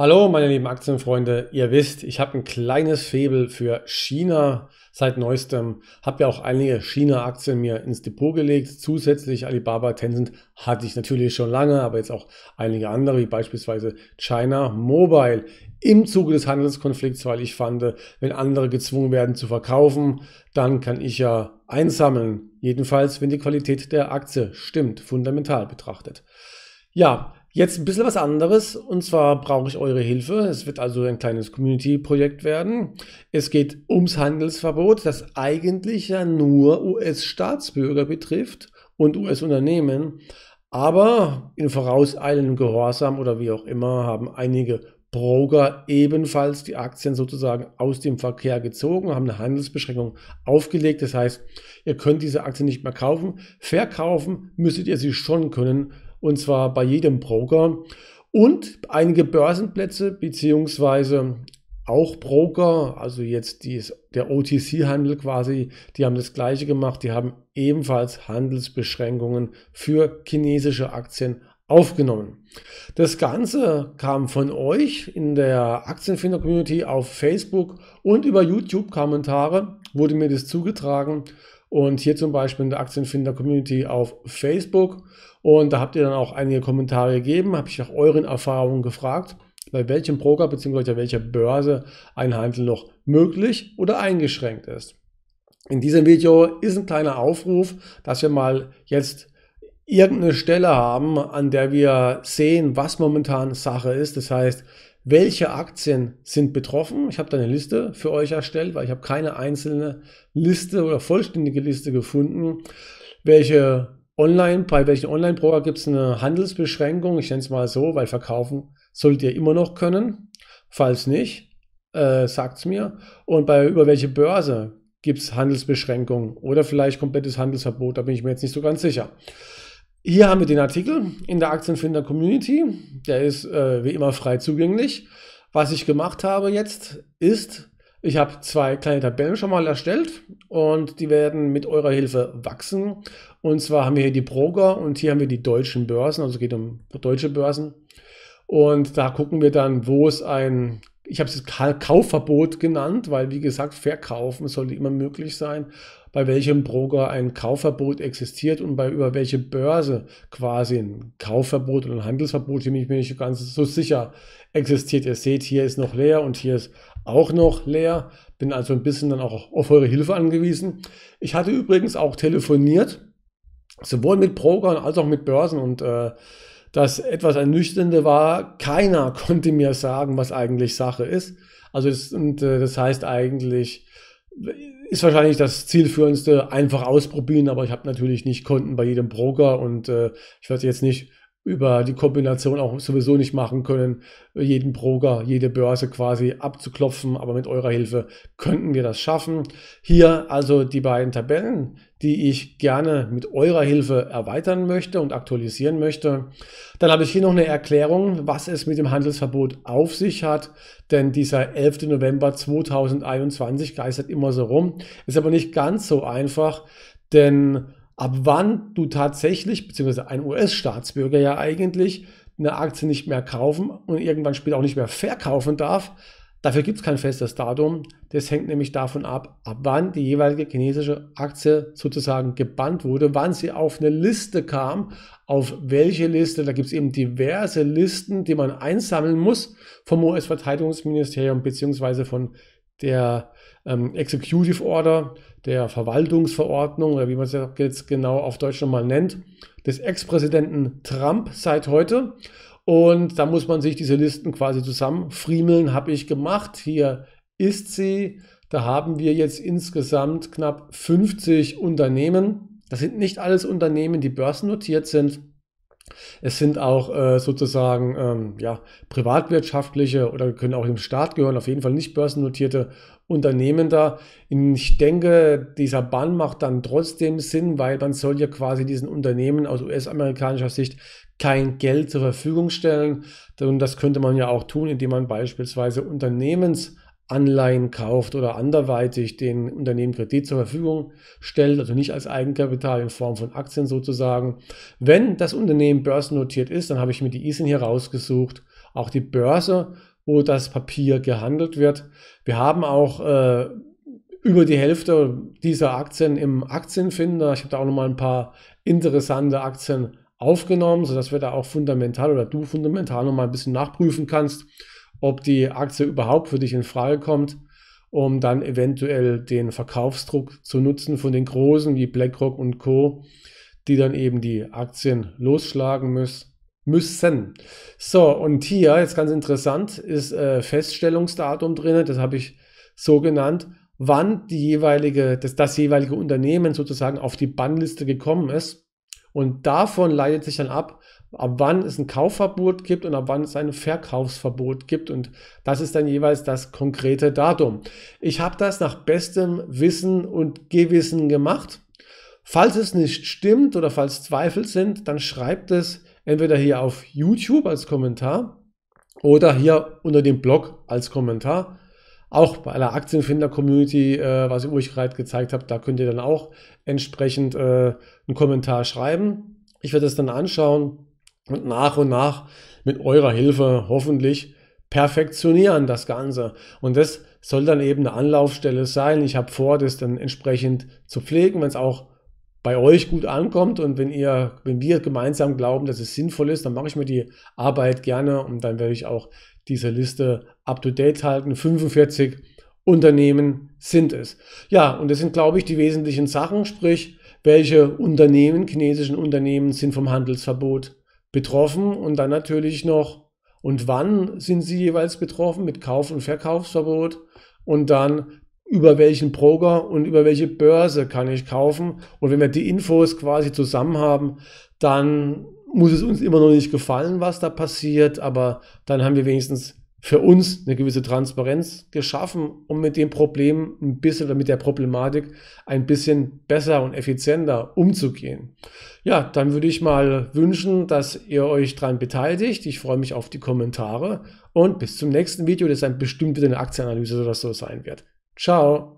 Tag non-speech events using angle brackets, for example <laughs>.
Hallo, meine lieben Aktienfreunde. Ihr wisst, ich habe ein kleines Febel für China seit neuestem. Habe ja auch einige China-Aktien mir ins Depot gelegt. Zusätzlich Alibaba, Tencent hatte ich natürlich schon lange, aber jetzt auch einige andere, wie beispielsweise China Mobile. Im Zuge des Handelskonflikts, weil ich fand, wenn andere gezwungen werden zu verkaufen, dann kann ich ja einsammeln. Jedenfalls, wenn die Qualität der Aktie stimmt, fundamental betrachtet. Ja, Jetzt ein bisschen was anderes und zwar brauche ich eure Hilfe. Es wird also ein kleines Community-Projekt werden. Es geht ums Handelsverbot, das eigentlich ja nur US-Staatsbürger betrifft und US-Unternehmen. Aber in vorauseilendem Gehorsam oder wie auch immer haben einige Broker ebenfalls die Aktien sozusagen aus dem Verkehr gezogen, haben eine Handelsbeschränkung aufgelegt. Das heißt, ihr könnt diese Aktien nicht mehr kaufen. Verkaufen müsstet ihr sie schon können, und zwar bei jedem Broker. Und einige Börsenplätze beziehungsweise auch Broker, also jetzt die, der OTC-Handel quasi, die haben das gleiche gemacht, die haben ebenfalls Handelsbeschränkungen für chinesische Aktien aufgenommen. Das Ganze kam von euch in der Aktienfinder-Community auf Facebook und über YouTube-Kommentare wurde mir das zugetragen und hier zum Beispiel in der Aktienfinder-Community auf Facebook. Und da habt ihr dann auch einige Kommentare gegeben, habe ich nach euren Erfahrungen gefragt, bei welchem Broker bzw. welcher Börse ein Handel noch möglich oder eingeschränkt ist. In diesem Video ist ein kleiner Aufruf, dass wir mal jetzt irgendeine Stelle haben, an der wir sehen, was momentan Sache ist. Das heißt, welche Aktien sind betroffen. Ich habe da eine Liste für euch erstellt, weil ich habe keine einzelne Liste oder vollständige Liste gefunden, welche Online, bei welchen Online-Broker gibt es eine Handelsbeschränkung, ich nenne es mal so, weil verkaufen solltet ihr immer noch können. Falls nicht, äh, sagt es mir. Und bei über welche Börse gibt es Handelsbeschränkungen oder vielleicht komplettes Handelsverbot, da bin ich mir jetzt nicht so ganz sicher. Hier haben wir den Artikel in der Aktienfinder Community. Der ist äh, wie immer frei zugänglich. Was ich gemacht habe jetzt ist, ich habe zwei kleine Tabellen schon mal erstellt und die werden mit eurer Hilfe wachsen. Und zwar haben wir hier die Broker und hier haben wir die deutschen Börsen, also es geht um deutsche Börsen. Und da gucken wir dann, wo es ein, ich habe es Kaufverbot genannt, weil wie gesagt, verkaufen sollte immer möglich sein bei welchem Broker ein Kaufverbot existiert und bei über welche Börse quasi ein Kaufverbot oder ein Handelsverbot, hier bin ich mir nicht ganz so sicher, existiert. Ihr seht, hier ist noch leer und hier ist auch noch leer. Bin also ein bisschen dann auch auf eure Hilfe angewiesen. Ich hatte übrigens auch telefoniert, sowohl mit Brokern als auch mit Börsen und äh, das etwas Ernüchternde war, keiner <laughs> konnte mir sagen, was eigentlich Sache ist. Also das, und, äh, das heißt eigentlich, ist wahrscheinlich das zielführendste, einfach ausprobieren, aber ich habe natürlich nicht Konten bei jedem Broker und äh, ich werde jetzt nicht über die Kombination auch sowieso nicht machen können, äh, jeden Broker, jede Börse quasi abzuklopfen. Aber mit eurer Hilfe könnten wir das schaffen. Hier also die beiden Tabellen, die ich gerne mit eurer Hilfe erweitern möchte und aktualisieren möchte. Dann habe ich hier noch eine Erklärung, was es mit dem Handelsverbot auf sich hat, denn dieser 11. November 2021 geistert immer so rum, ist aber nicht ganz so einfach, denn ab wann du tatsächlich, beziehungsweise ein US-Staatsbürger ja eigentlich, eine Aktie nicht mehr kaufen und irgendwann später auch nicht mehr verkaufen darf. Dafür gibt es kein festes Datum. Das hängt nämlich davon ab, ab wann die jeweilige chinesische Aktie sozusagen gebannt wurde, wann sie auf eine Liste kam, auf welche Liste. Da gibt es eben diverse Listen, die man einsammeln muss vom US-Verteidigungsministerium beziehungsweise von der ähm, Executive Order, der Verwaltungsverordnung oder wie man es jetzt genau auf Deutsch nochmal nennt, des Ex-Präsidenten Trump seit heute. Und da muss man sich diese Listen quasi zusammenfriemeln, habe ich gemacht. Hier ist sie. Da haben wir jetzt insgesamt knapp 50 Unternehmen. Das sind nicht alles Unternehmen, die börsennotiert sind. Es sind auch äh, sozusagen ähm, ja, privatwirtschaftliche oder können auch im Staat gehören, auf jeden Fall nicht börsennotierte Unternehmen da. Ich denke, dieser Bann macht dann trotzdem Sinn, weil man soll ja quasi diesen Unternehmen aus US-amerikanischer Sicht kein Geld zur Verfügung stellen. Und das könnte man ja auch tun, indem man beispielsweise Unternehmens Anleihen kauft oder anderweitig den Unternehmen Kredit zur Verfügung stellt, also nicht als Eigenkapital in Form von Aktien sozusagen. Wenn das Unternehmen börsennotiert ist, dann habe ich mir die ISIN hier rausgesucht, auch die Börse, wo das Papier gehandelt wird. Wir haben auch äh, über die Hälfte dieser Aktien im Aktienfinder. Ich habe da auch nochmal ein paar interessante Aktien aufgenommen, sodass wir da auch fundamental oder du fundamental nochmal ein bisschen nachprüfen kannst ob die Aktie überhaupt für dich in Frage kommt, um dann eventuell den Verkaufsdruck zu nutzen von den Großen wie BlackRock und Co., die dann eben die Aktien losschlagen müssen müssen. So, und hier, jetzt ganz interessant, ist äh, Feststellungsdatum drin, das habe ich so genannt, wann die jeweilige, das, das jeweilige Unternehmen sozusagen auf die Bannliste gekommen ist. Und davon leitet sich dann ab, ab wann es ein Kaufverbot gibt und ab wann es ein Verkaufsverbot gibt. Und das ist dann jeweils das konkrete Datum. Ich habe das nach bestem Wissen und Gewissen gemacht. Falls es nicht stimmt oder falls Zweifel sind, dann schreibt es entweder hier auf YouTube als Kommentar oder hier unter dem Blog als Kommentar. Auch bei aller Aktienfinder-Community, äh, was ich euch gerade gezeigt habe, da könnt ihr dann auch entsprechend äh, einen Kommentar schreiben. Ich werde es dann anschauen und nach und nach mit eurer Hilfe hoffentlich perfektionieren das Ganze. Und das soll dann eben eine Anlaufstelle sein. Ich habe vor, das dann entsprechend zu pflegen, wenn es auch bei euch gut ankommt und wenn ihr, wenn wir gemeinsam glauben, dass es sinnvoll ist, dann mache ich mir die Arbeit gerne und dann werde ich auch diese Liste up to date halten. 45 Unternehmen sind es. Ja, und das sind, glaube ich, die wesentlichen Sachen, sprich, welche Unternehmen, chinesischen Unternehmen sind vom Handelsverbot betroffen und dann natürlich noch, und wann sind sie jeweils betroffen mit Kauf- und Verkaufsverbot und dann über welchen Broker und über welche Börse kann ich kaufen. Und wenn wir die Infos quasi zusammen haben, dann muss es uns immer noch nicht gefallen, was da passiert, aber dann haben wir wenigstens für uns eine gewisse Transparenz geschaffen, um mit dem Problem ein bisschen oder mit der Problematik ein bisschen besser und effizienter umzugehen. Ja, dann würde ich mal wünschen, dass ihr euch daran beteiligt. Ich freue mich auf die Kommentare und bis zum nächsten Video, das dann bestimmt wieder eine Aktienanalyse oder so sein wird. Ciao!